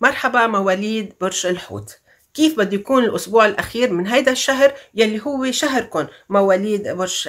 مرحبا مواليد برج الحوت كيف بده يكون الأسبوع الأخير من هيدا الشهر يلي هو شهركم مواليد برج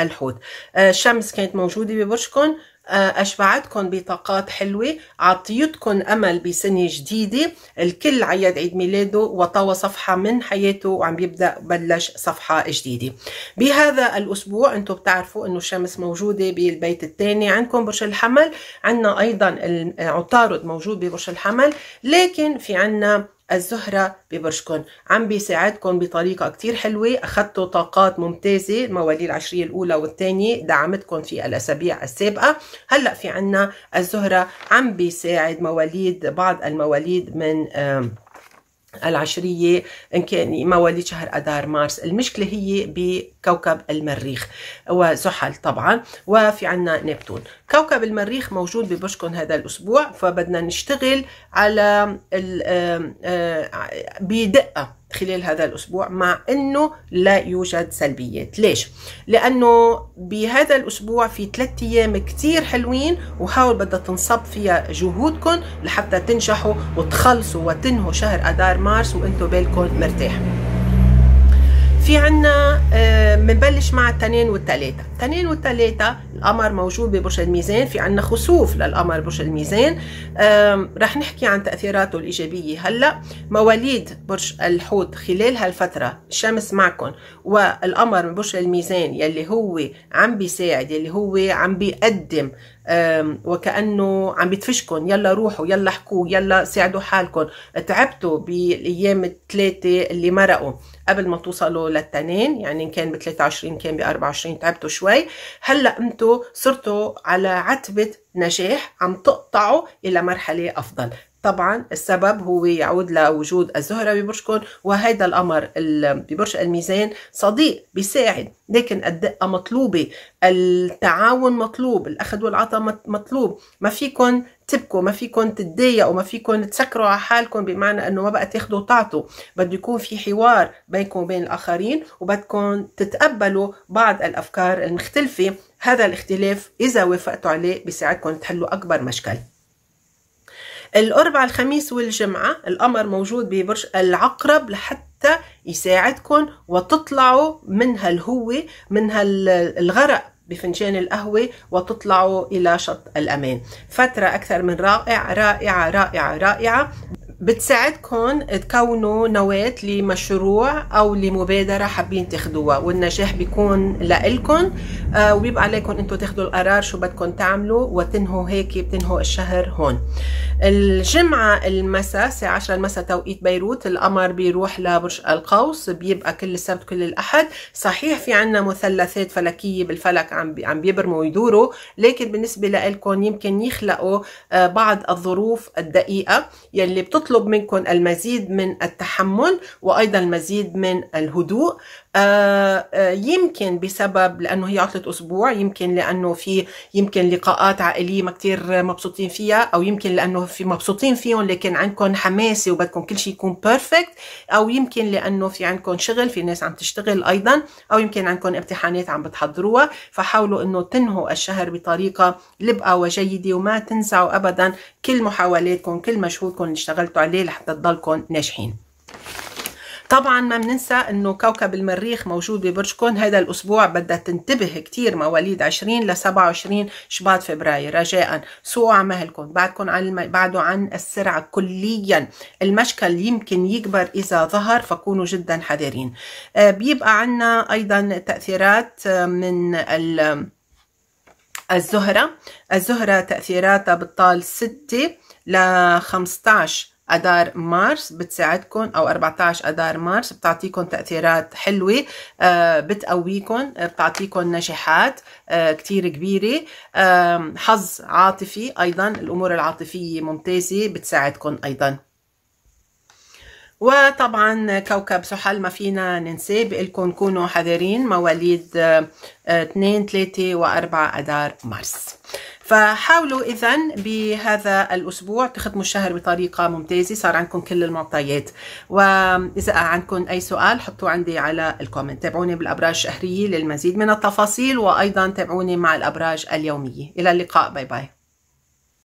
الحوت آه، الشمس كانت موجودة ببرجكم آه، أشبعتكم بطاقات حلوة عطيتكم أمل بسنة جديدة الكل عيد عيد ميلاده وطوى صفحة من حياته وعم يبدأ بلش صفحة جديدة بهذا الأسبوع أنتم بتعرفوا أنه الشمس موجودة بالبيت الثاني عندكم برج الحمل عندنا أيضا عطارد موجود ببرج الحمل لكن في عنا الزهرة ببرجكم عم بيساعدكم بطريقة كتير حلوة أخذتوا طاقات ممتازة مواليد العشرية الأولى والثانية دعمتكم في الأسابيع السابقة هلأ في عنا الزهرة عم بيساعد مواليد بعض المواليد من العشرية إن كان مواليد شهر أدار مارس المشكلة هي بكوكب المريخ وزحل طبعا وفي عنا نبتون كوكب المريخ موجود ببشكن هذا الأسبوع فبدنا نشتغل على بدقة خلال هذا الأسبوع مع أنه لا يوجد سلبيات ليش؟ لأنه بهذا الأسبوع في ثلاثة أيام كتير حلوين وحاول بدها تنصب فيها جهودكم لحتى تنجحوا وتخلصوا وتنهوا شهر أدار مارس وأنتم بالكم مرتاحين في عنا بنبلش آه، مع التنين والتلاتة التنين والتلاتة القمر موجود ببرج الميزان في عنا خسوف للقمر برج الميزان رح نحكي عن تأثيراته الإيجابية هلأ مواليد برج الحوت خلال هالفترة الشمس معكم والقمر من برج الميزان يلي هو عم بيساعد يلي هو عم بيقدم وكانه عم بيدفشكم يلا روحوا يلا احكوا يلا ساعدوا حالكم تعبتوا بالايام الثلاثه اللي مرقوا قبل ما توصلوا للتنين يعني ان كان ب 23 كان ب 24 تعبتوا شوي هلا انتم صرتوا على عتبه نجاح عم تقطعوا الى مرحله افضل طبعا السبب هو يعود لوجود الزهرة ببرجكم وهذا القمر ببرج الميزان صديق بيساعد لكن الدقة مطلوبة التعاون مطلوب الأخذ والعطاء مطلوب ما فيكم تبكوا ما فيكم تتضايقوا ما فيكم تسكروا على حالكم بمعنى انه ما بقى تاخذوا وتعطوا بده يكون في حوار بينكم وبين الاخرين وبدكم تتقبلوا بعض الافكار المختلفه هذا الاختلاف اذا وافقتوا عليه بيساعدكم تحلوا اكبر مشكله الأربع الخميس والجمعة القمر موجود ببرج العقرب لحتى يساعدكم وتطلعوا من هالهوة من هالغرق بفنجان القهوة وتطلعوا إلى شط الأمان فترة أكثر من رائع رائعة رائعة رائعة بتساعدكم تكونوا نواة لمشروع أو لمبادرة حابين تاخدوها والنجاح بيكون لإلكم آه، وبيبقى عليكم أنتوا تاخدوا القرار شو بدكم تعملوا وتنهوا هيك بتنهوا الشهر هون الجمعة المساء الساعة 10 المساء توقيت بيروت القمر بيروح لبرج القوس بيبقى كل السبت كل الأحد صحيح في عنا مثلثات فلكية بالفلك عم عم بيبرموا ويدوروا لكن بالنسبة لإلكم يمكن يخلقوا آه، بعض الظروف الدقيقة يلي بتطلب يطلب منكم المزيد من التحمل وايضا المزيد من الهدوء آه، آه، يمكن بسبب لانه هي عطله اسبوع يمكن لانه في يمكن لقاءات عائليه ما كثير مبسوطين فيها او يمكن لانه في مبسوطين فيهم لكن عندكم حماسه وبدكم كل شيء يكون بيرفكت او يمكن لانه في عندكم شغل في ناس عم تشتغل ايضا او يمكن عندكم امتحانات عم بتحضروها فحاولوا انه تنهوا الشهر بطريقه لبقه وجيده وما تنسوا ابدا كل محاولاتكم كل مجهودكم اللي اشتغلتوا عليه لحتى تضلكم ناجحين طبعا ما بننسى انه كوكب المريخ موجود ببرجكم هذا الاسبوع بدها تنتبه كثير مواليد 20 ل 27 شباط فبراير رجاء سوء عمهلكم بعدكم عن بعدوا عن السرعه كليا المشكل يمكن يكبر اذا ظهر فكونوا جدا حذرين آه، بيبقى عندنا ايضا تاثيرات آه، من ال الزهرة الزهرة تأثيراتها بتطال 6 ل 15 اذار مارس بتساعدكم او 14 اذار مارس بتعطيكم تاثيرات حلوه آه، بتقويكم بتعطيكم نجاحات آه، كتير كبيره حظ عاطفي ايضا الامور العاطفيه ممتازه بتساعدكم ايضا وطبعا كوكب سحل ما فينا ننساه بقلكم كونوا حذرين مواليد 2 3 و4 اذار مارس فحاولوا اذا بهذا الاسبوع تختموا الشهر بطريقه ممتازه صار عندكم كل المعطيات واذا عندكم اي سؤال حطوه عندي على الكومنت تابعوني بالابراج الشهريه للمزيد من التفاصيل وايضا تابعوني مع الابراج اليوميه الى اللقاء باي باي